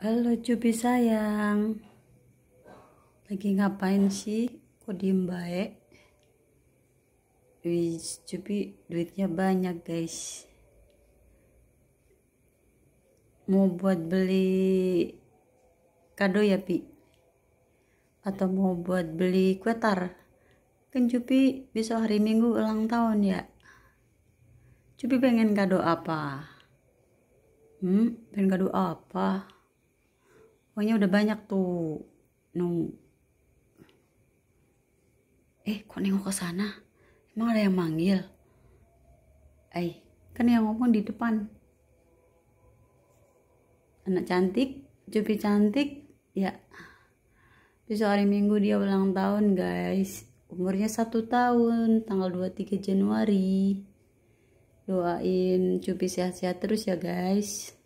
Halo Cupi sayang Lagi ngapain sih? Kok diem baik? Wih Cupi duitnya banyak guys Mau buat beli kado ya Pi? Atau mau buat beli kue tar? Kan Cupi besok hari minggu ulang tahun ya Cupi pengen kado apa? Hmm, pengen kado apa? Pokoknya udah banyak tuh nung eh kok nengok ke sana emang ada yang manggil eh kan yang ngomong di depan anak cantik cupi cantik ya besok hari minggu dia ulang tahun guys umurnya satu tahun tanggal 23 Januari doain cupi sehat-sehat terus ya guys